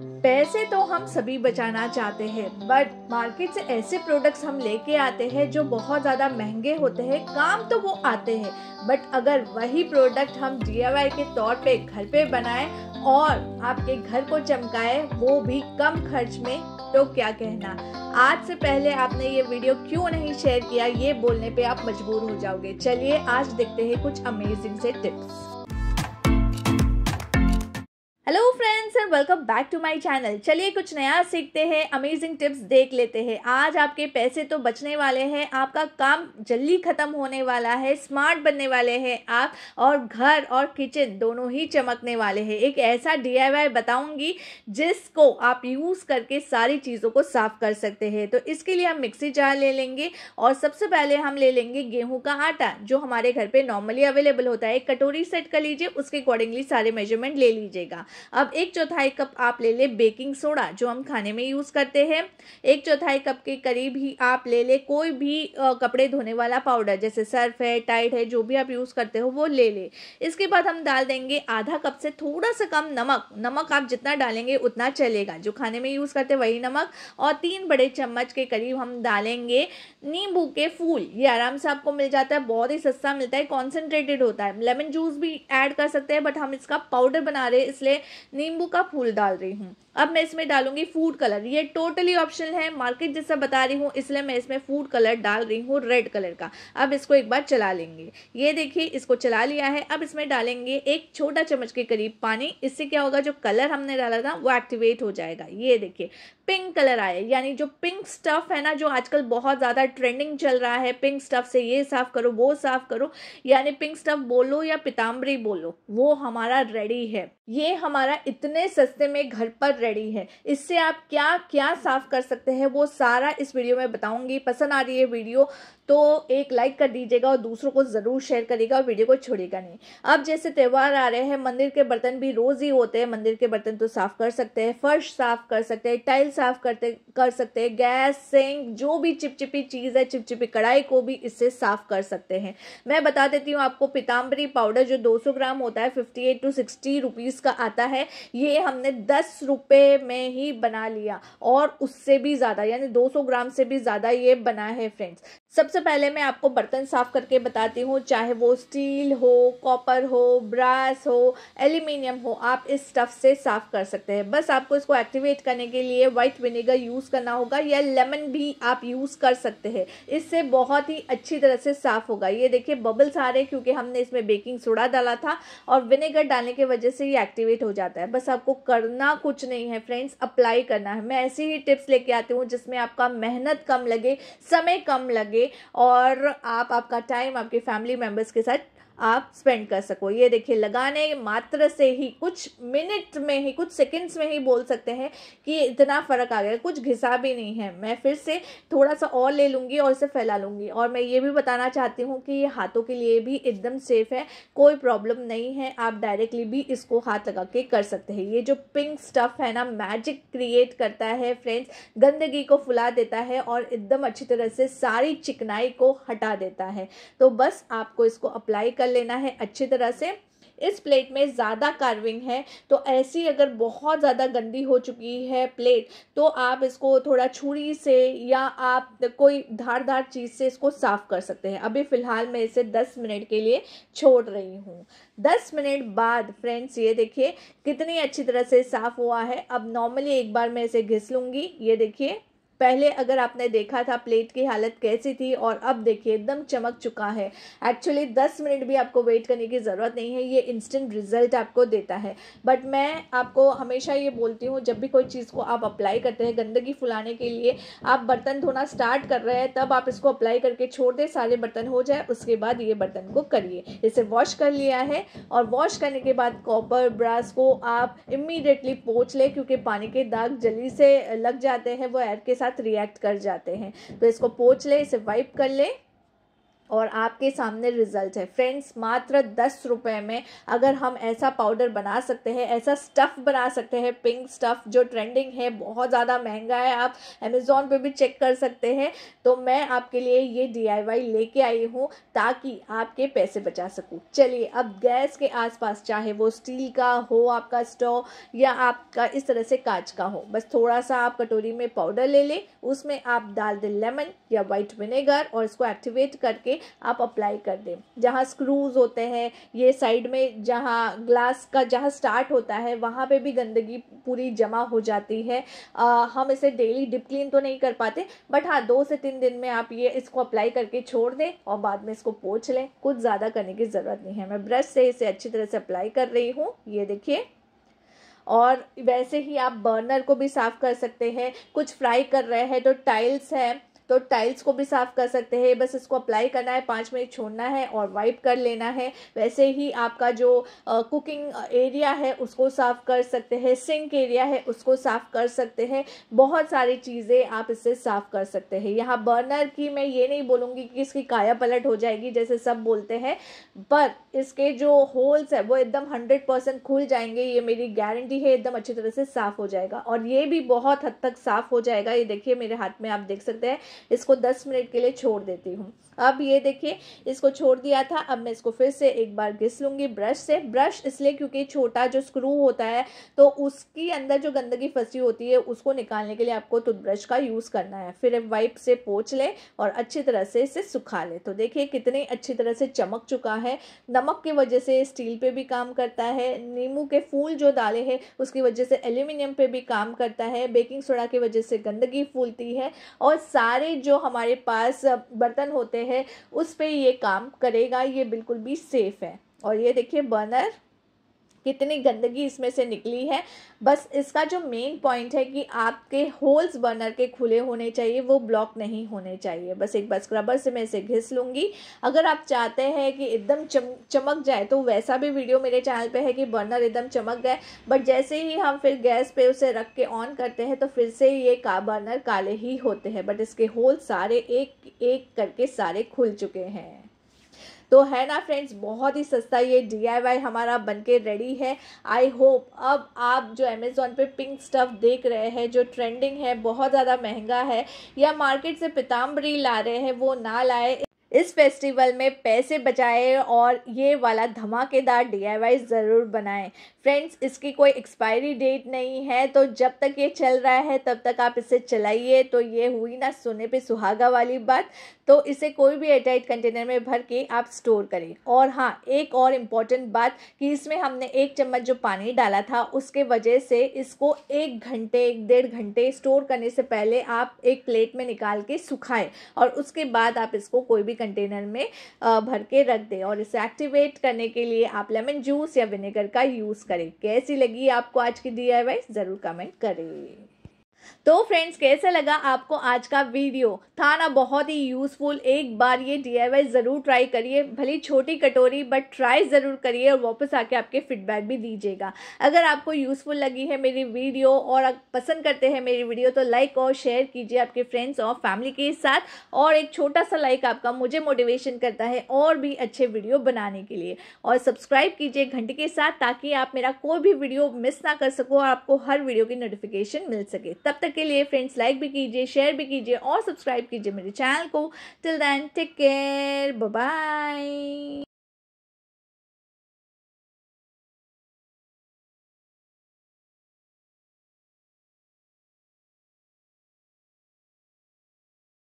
पैसे तो हम सभी बचाना चाहते हैं बट मार्केट से ऐसे प्रोडक्ट्स हम लेके आते हैं जो बहुत ज़्यादा महंगे होते हैं काम तो वो आते हैं बट अगर वही प्रोडक्ट हम डी के तौर पे घर पे बनाएं और आपके घर को चमकाए वो भी कम खर्च में तो क्या कहना आज से पहले आपने ये वीडियो क्यों नहीं शेयर किया ये बोलने पे आप मजबूर हो जाओगे चलिए आज देखते हैं कुछ अमेजिंग से tips hello friends and welcome back to my channel चलिए कुछ नया सीखते हैं अमेजिंग टिप्स देख लेते हैं आज आपके पैसे तो बचने वाले हैं आपका काम जल्दी ख़त्म होने वाला है स्मार्ट बनने वाले हैं आप और घर और किचन दोनों ही चमकने वाले हैं एक ऐसा डीआईवाई बताऊंगी जिसको आप यूज़ करके सारी चीज़ों को साफ कर सकते हैं तो इसके लिए हम मिक्सी जार ले लेंगे और सबसे पहले हम ले लेंगे गेहूँ का आटा जो हमारे घर पर नॉर्मली अवेलेबल होता है एक कटोरी सेट कर लीजिए उसके अकॉर्डिंगली सारे मेजरमेंट ले लीजिएगा अब एक चौथाई कप आप ले लें बेकिंग सोडा जो हम खाने में यूज़ करते हैं एक चौथाई कप के करीब ही आप ले लें कोई भी कपड़े धोने वाला पाउडर जैसे सर्फ है टाइट है जो भी आप यूज़ करते हो वो ले लें इसके बाद हम डाल देंगे आधा कप से थोड़ा सा कम नमक नमक आप जितना डालेंगे उतना चलेगा जो खाने में यूज़ करते वही नमक और तीन बड़े चम्मच के करीब हम डालेंगे नींबू के फूल ये आराम से आपको मिल जाता है बहुत ही सस्ता मिलता है कॉन्सेंट्रेटेड होता है लेमन जूस भी ऐड कर सकते हैं बट हम इसका पाउडर बना रहे हैं इसलिए नींबू का फूल डाल रही हूँ अब मैं इसमें डालूंगी फूड कलर ये टोटली ऑप्शनल है मार्केट जैसा बता रही हूँ इसलिए मैं इसमें फूड कलर डाल रही हूँ रेड कलर का अब इसको एक बार चला लेंगे ये देखिए इसको चला लिया है अब इसमें डालेंगे एक छोटा चम्मच के करीब पानी इससे क्या होगा जो कलर हमने डाला था वो एक्टिवेट हो जाएगा ये देखिए पिंक कलर आए यानी जो पिंक स्टफ है ना जो आजकल बहुत ज़्यादा ट्रेंडिंग चल रहा है पिंक स्टफ से ये साफ़ करो वो साफ़ करो यानी पिंक स्टफ बोलो या पिताम्बरी बोलो वो हमारा रेडी है ये हमारा इतने सस्ते में घर पर रेडी है इससे आप क्या क्या साफ कर सकते हैं वो सारा इस वीडियो में बताऊंगी पसंद आ रही है वीडियो तो एक लाइक कर दीजिएगा और दूसरों को ज़रूर शेयर करिएगा और वीडियो को छोड़िएगा नहीं अब जैसे त्यौहार आ रहे हैं मंदिर के बर्तन भी रोज़ ही होते हैं मंदिर के बर्तन तो साफ़ कर सकते हैं फर्श साफ़ कर सकते हैं टाइल साफ़ करते कर सकते हैं गैस सिंक जो भी चिपचिपी चीज़ है चिपचिपी कढ़ाई को भी इससे साफ़ कर सकते हैं मैं बता देती हूँ आपको पिताम्बरी पाउडर जो दो ग्राम होता है एट टू सिक्सटी रुपीज का आता है ये हमने दस रुपये में ही बना लिया और उससे भी ज़्यादा यानी दो ग्राम से भी ज़्यादा ये बना है फ्रेंड्स सबसे पहले मैं आपको बर्तन साफ़ करके बताती हूँ चाहे वो स्टील हो कॉपर हो ब्रास हो एल्यूमिनियम हो आप इस स्टफ़ से साफ़ कर सकते हैं बस आपको इसको एक्टिवेट करने के लिए वाइट विनेगर यूज़ करना होगा या लेमन भी आप यूज़ कर सकते हैं इससे बहुत ही अच्छी तरह से साफ़ होगा ये देखिए बबल्स आ रहे हैं क्योंकि हमने इसमें बेकिंग सोडा डाला था और विनेगर डालने की वजह से ये एक्टिवेट हो जाता है बस आपको करना कुछ नहीं है फ्रेंड्स अप्लाई करना है मैं ऐसी ही टिप्स लेके आती हूँ जिसमें आपका मेहनत कम लगे समय कम लगे और आप आपका टाइम आपके फैमिली मेम्बर्स के साथ आप स्पेंड कर सको ये देखिए लगाने मात्र से ही कुछ मिनट में ही कुछ सेकंड्स में ही बोल सकते हैं कि इतना फ़र्क आ गया कुछ घिसा भी नहीं है मैं फिर से थोड़ा सा और ले लूँगी और इसे फैला लूँगी और मैं ये भी बताना चाहती हूँ कि ये हाथों के लिए भी एकदम सेफ़ है कोई प्रॉब्लम नहीं है आप डायरेक्टली भी इसको हाथ लगा के कर सकते हैं ये जो पिंक स्टफ़ है ना मैजिक क्रिएट करता है फ्रेंड्स गंदगी को फुला देता है और एकदम अच्छी तरह से सारी चिकनाई को हटा देता है तो बस आपको इसको अप्लाई कर लेना है अच्छी तरह से इस प्लेट में ज़्यादा कार्विंग है तो ऐसी अगर बहुत ज़्यादा गंदी हो चुकी है प्लेट तो आप इसको थोड़ा छुरी से या आप कोई धारदार चीज़ से इसको साफ़ कर सकते हैं अभी फ़िलहाल मैं इसे 10 मिनट के लिए छोड़ रही हूँ 10 मिनट बाद फ्रेंड्स ये देखिए कितनी अच्छी तरह से साफ़ हुआ है अब नॉर्मली एक बार मैं इसे घिस लूँगी ये देखिए पहले अगर आपने देखा था प्लेट की हालत कैसी थी और अब देखिए एकदम चमक चुका है एक्चुअली दस मिनट भी आपको वेट करने की ज़रूरत नहीं है ये इंस्टेंट रिजल्ट आपको देता है बट मैं आपको हमेशा ये बोलती हूँ जब भी कोई चीज़ को आप अप्लाई करते हैं गंदगी फुलाने के लिए आप बर्तन धोना स्टार्ट कर रहे हैं तब आप इसको अप्लाई करके छोड़ दें सारे बर्तन हो जाए उसके बाद ये बर्तन को करिए इसे वॉश कर लिया है और वॉश करने के बाद कॉपर ब्रास को आप इमीडिएटली पोच लें क्योंकि पानी के दाग जल्दी से लग जाते हैं वो एयर के साथ साथ रिएक्ट कर जाते हैं तो इसको पोच लें इसे वाइप कर लें और आपके सामने रिजल्ट है फ्रेंड्स मात्र दस रुपये में अगर हम ऐसा पाउडर बना सकते हैं ऐसा स्टफ़ बना सकते हैं पिंक स्टफ़ जो ट्रेंडिंग है बहुत ज़्यादा महंगा है आप अमेज़ोन पे भी चेक कर सकते हैं तो मैं आपके लिए ये डी लेके आई हूँ ताकि आपके पैसे बचा सकूँ चलिए अब गैस के आसपास चाहे वो स्टील का हो आपका स्टोव या आपका इस तरह से कांच का हो बस थोड़ा सा आप कटोरी में पाउडर ले लें उसमें आप डाल दें लेमन या वाइट विनेगर और इसको एक्टिवेट करके आप अप्लाई कर दें जहाँ स्क्रूज़ होते हैं ये साइड में जहाँ ग्लास का जहाँ स्टार्ट होता है वहाँ पे भी गंदगी पूरी जमा हो जाती है आ, हम इसे डेली डिप क्लीन तो नहीं कर पाते बट हाँ दो से तीन दिन में आप ये इसको अप्लाई करके छोड़ दें और बाद में इसको पोछ लें कुछ ज़्यादा करने की ज़रूरत नहीं है मैं ब्रश से इसे अच्छी तरह से अप्लाई कर रही हूँ ये देखिए और वैसे ही आप बर्नर को भी साफ़ कर सकते हैं कुछ फ्राई कर रहे हैं तो टाइल्स हैं तो टाइल्स को भी साफ़ कर सकते हैं बस इसको अप्लाई करना है पाँच मिनट छोड़ना है और वाइप कर लेना है वैसे ही आपका जो कुकिंग एरिया है उसको साफ़ कर सकते हैं सिंक एरिया है उसको साफ़ कर सकते हैं बहुत सारी चीज़ें आप इससे साफ़ कर सकते हैं यहाँ बर्नर की मैं ये नहीं बोलूँगी कि इसकी काया पलट हो जाएगी जैसे सब बोलते हैं पर इसके जो होल्स है वो एकदम हंड्रेड परसेंट खुल जाएंगे ये मेरी गारंटी है एकदम अच्छी तरह से साफ़ हो जाएगा और ये भी बहुत हद तक साफ़ हो जाएगा ये देखिए मेरे हाथ में आप देख सकते हैं इसको दस मिनट के लिए छोड़ देती हूँ अब ये देखिए इसको छोड़ दिया था अब मैं इसको फिर से एक बार घिस लूँगी ब्रश से ब्रश इसलिए क्योंकि छोटा जो स्क्रू होता है तो उसके अंदर जो गंदगी फंसी होती है उसको निकालने के लिए आपको टूथब्रश का यूज़ करना है फिर वाइप से पोछ ले और अच्छी तरह से इसे सुखा ले तो देखिए कितने अच्छी तरह से चमक चुका है नमक की वजह से स्टील पर भी काम करता है नींबू के फूल जो डाले हैं उसकी वजह से एल्यूमिनियम पर भी काम करता है बेकिंग सोडा की वजह से गंदगी फूलती है और सारे सारे जो हमारे पास बर्तन होते हैं उस पर ये काम करेगा ये बिल्कुल भी सेफ़ है और ये देखिए बर्नर कितनी गंदगी इसमें से निकली है बस इसका जो मेन पॉइंट है कि आपके होल्स बर्नर के खुले होने चाहिए वो ब्लॉक नहीं होने चाहिए बस एक बस स्क्रबर से मैं इसे घिस लूँगी अगर आप चाहते हैं कि एकदम चम चमक जाए तो वैसा भी वीडियो मेरे चैनल पे है कि बर्नर एकदम चमक गए बट जैसे ही हम फिर गैस पे उसे रख के ऑन करते हैं तो फिर से ये का बर्नर काले ही होते हैं बट इसके होल सारे एक एक करके सारे खुल चुके हैं तो है ना फ्रेंड्स बहुत ही सस्ता ये डी हमारा बन के रेडी है आई होप अब आप जो अमेज़ोन पे पिंक स्टफ़ देख रहे हैं जो ट्रेंडिंग है बहुत ज़्यादा महंगा है या मार्केट से पिताम्बरी ला रहे हैं वो ना लाए इस फेस्टिवल में पैसे बचाएं और ये वाला धमाकेदार डी ज़रूर बनाएं फ्रेंड्स इसकी कोई एक्सपायरी डेट नहीं है तो जब तक ये चल रहा है तब तक आप इसे चलाइए तो ये हुई ना सोने पे सुहागा वाली बात तो इसे कोई भी एयरटाइट कंटेनर में भर के आप स्टोर करें और हाँ एक और इम्पॉर्टेंट बात कि इसमें हमने एक चम्मच जो पानी डाला था उसके वजह से इसको एक घंटे एक डेढ़ घंटे स्टोर करने से पहले आप एक प्लेट में निकाल के सुखाएं और उसके बाद आप इसको कोई भी कंटेनर में भर के रख दें और इसे एक्टिवेट करने के लिए आप लेमन जूस या विनेगर का यूज़ करें कैसी लगी आपको आज की डी ज़रूर कमेंट करें तो फ्रेंड्स कैसे लगा आपको आज का वीडियो था ना बहुत ही यूज़फुल एक बार ये डी ज़रूर ट्राई करिए भले छोटी कटोरी बट ट्राई ज़रूर करिए और वापस आके आपके फीडबैक भी दीजिएगा अगर आपको यूज़फुल लगी है मेरी वीडियो और पसंद करते हैं मेरी वीडियो तो लाइक और शेयर कीजिए आपके फ्रेंड्स और फैमिली के साथ और एक छोटा सा लाइक आपका मुझे मोटिवेशन करता है और भी अच्छे वीडियो बनाने के लिए और सब्सक्राइब कीजिए घंटे के साथ ताकि आप मेरा कोई भी वीडियो मिस ना कर सको और आपको हर वीडियो की नोटिफिकेशन मिल सके तब तब तक के लिए फ्रेंड्स लाइक भी कीजिए शेयर भी कीजिए और सब्सक्राइब कीजिए मेरे चैनल को till then take care bye